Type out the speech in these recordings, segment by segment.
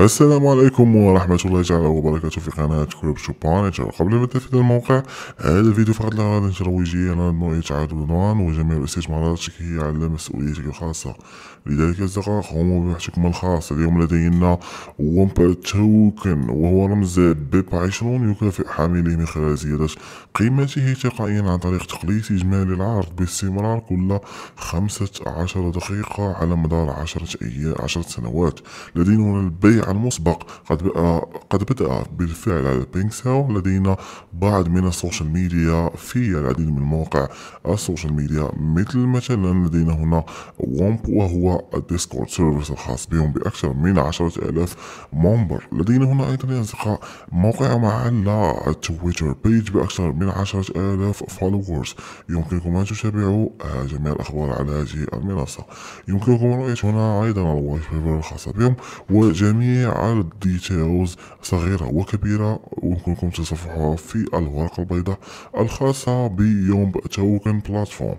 السلام عليكم ورحمة الله تعالى وبركاته في قناة كريبتو شوبان قبل ما تفيد الموقع هذا الفيديو فقط لأغراض ترويجية على نوع تعادل العنوان وجميع الاستثمارات هي على مسؤوليتك الخاصة لذلك أصدقاء قوموا ببحثكم الخاص اليوم لدينا ومبا توكن وهو رمز بيب 20 يكافئ حامله من خلال زيادة قيمته تلقائيا عن طريق تقليص إجمالي العرض باستمرار كل 15 دقيقة على مدار 10 أيام 10 سنوات لدينا البيع المسبق قد قد بدأ بالفعل على بينكساو لدينا بعض من السوشيال ميديا في العديد من مواقع السوشيال ميديا مثل مثلا لدينا هنا وومب وهو الديسكورد سيرفيس الخاص بهم بأكثر من عشرة آلاف ممبر لدينا هنا أيضا يا أصدقاء موقع على تويتر بيج بأكثر من عشرة آلاف فولورز يمكنكم أن تتابعوا آه، جميع الأخبار على هذه المنصة يمكنكم رؤية هنا أيضا الوايت بيبر الخاصة بهم وجميع على الديتيلز صغيرة وكبيرة ويمكنكم تصفحها في الورقة البيضاء الخاصة بيومب توكن بلاتفورم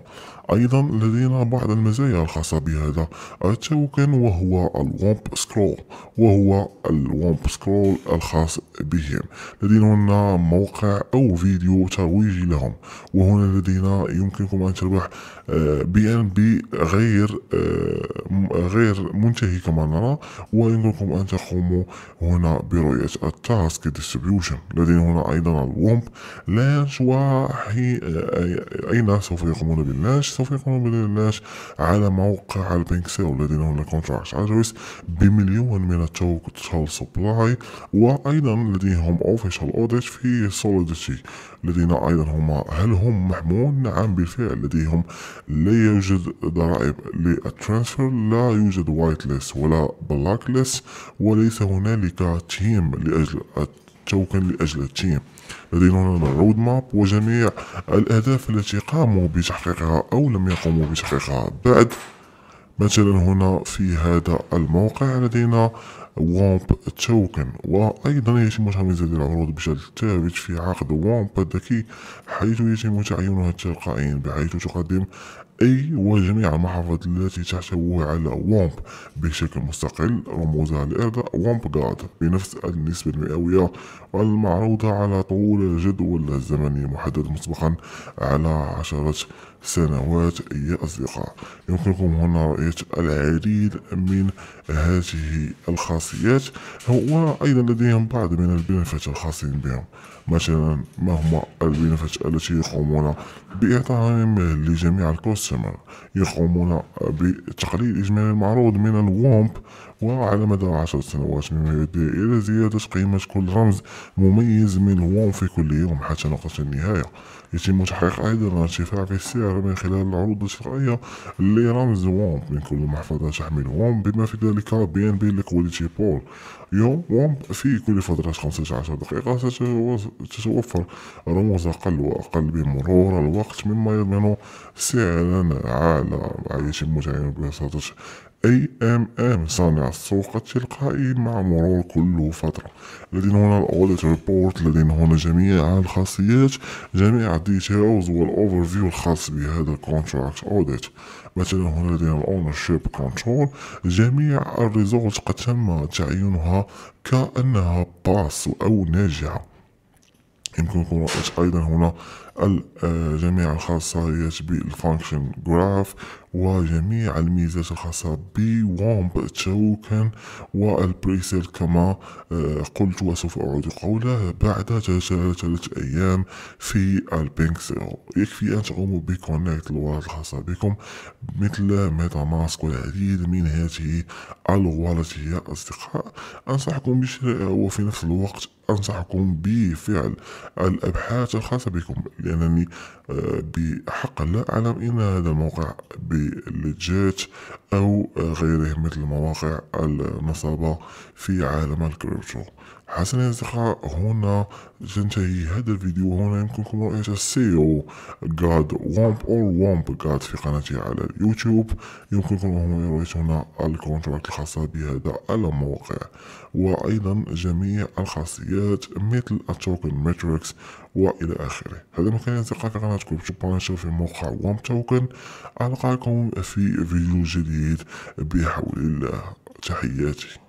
أيضا لدينا بعض المزايا الخاصة بهذا التوكن وهو الومب سكرول وهو الومب سكرول الخاص بهم لدينا هنا موقع أو فيديو ترويجي لهم وهنا لدينا يمكنكم أن تربح بي ان بي غير آه، غير منتهي كما نرى ويمكنكم أن تقوموا هنا برؤية التاسك ديستريبيوشن لدينا هنا أيضا الومب لانش وحي آه، أين سوف يقومون باللانش سوف يقومون باللانش على موقع البنك سيل لدينا هنا كونتراكت ادرس بمليون من التوتال سبلاي وأيضا لديهم اوفيشال اوديت في سوليدتي لدينا أيضا هما هل هم محمول نعم بالفعل لديهم لا يوجد ضرائب للترانسفير لا يوجد وايت ليس ولا بلاك ليس وليس هنالك تيم لأجل التوكن لأجل التيم لدينا هنا رود ماب وجميع الأهداف التي قاموا بتحقيقها أو لم يقوموا بتحقيقها بعد مثلا هنا في هذا الموقع لدينا وامب توكن وأيضا يتم تمييز العروض بشكل ثابت في عقد وامب الذكي حيث يتم تعيينها تلقائيا بحيث تقدم أي وجميع المحافظ التي تحتوي على وومب بشكل مستقل رموزها الإرداء وومب جاد بنفس النسبة المئوية المعروضة على طول جدول زمني محدد مسبقا على عشرة سنوات يا أصدقاء يمكنكم هنا رؤية العديد من هذه الخاصيات وأيضا لديهم بعض من البنفات الخاصين بهم مثلا ما هما البنفات التي يقومون بإعطائهم لجميع الكوست المستمر يقومون بتقليل إجمالي المعروض من الوومب وعلى مدى عشر سنوات مما يؤدي إلى زيادة قيمة كل رمز مميز من الوومب في كل يوم حتى نقطة النهاية يتم تحقيق أيضا ارتفاع في السعر من خلال العروض الشرائية لرمز وومب من كل محفظة تحمل وومب بما في ذلك بي ان بي ليكويديتي بول يوم وومب في كل فترة 15 دقيقة ستتوفر رموز أقل وأقل بمرور الوقت مما يضمن سعر أنا على رعاية المتعين ببساطة أي أم أم صانع السوق التلقائي مع مرور كل فترة لدينا هنا الأوديت ريبورت لدينا هنا جميع الخاصيات جميع الديتيلز والأوفر فيو الخاص بهذا الكونتراكت أوديت مثلا هنا لدينا الأونرشيب كنترول جميع الريزولت قد تم تعيينها كأنها باس أو ناجحة يمكنكم رؤية أيضا هنا الجميع الخاصة بالفانكشن جراف وجميع الميزات الخاصة وومب تشوكن والبريسيل كما آه، قلت وسوف أعود قوله بعد ثلاثة أيام في البينك سيرو يكفي أن تقوموا بكونكت الوالد الخاصة بكم مثل ميتا ماسك والعديد من هذه الوالد يا أصدقاء أنصحكم بشرائه وفي نفس الوقت أنصحكم بفعل الأبحاث الخاصة بكم لأنني آه، بحق لا أعلم إن هذا الموقع بالجيت أو غيره مثل مواقع النصابة في عالم الكريبتو حسنا يا أصدقاء هنا تنتهي هذا الفيديو هنا يمكنكم رؤية السيو جاد وامب أو وامب جاد في قناتي على اليوتيوب يمكنكم رؤية هنا الكونترات الخاصة بهذا الموقع وأيضا جميع الخاصيات مثل التوكن ماتريكس وإلى آخره هذا ما كان أصدقاء في قناتكم بانشر في موقع وامب توكن ألقاكم في فيديو جديد بحول الله تحياتي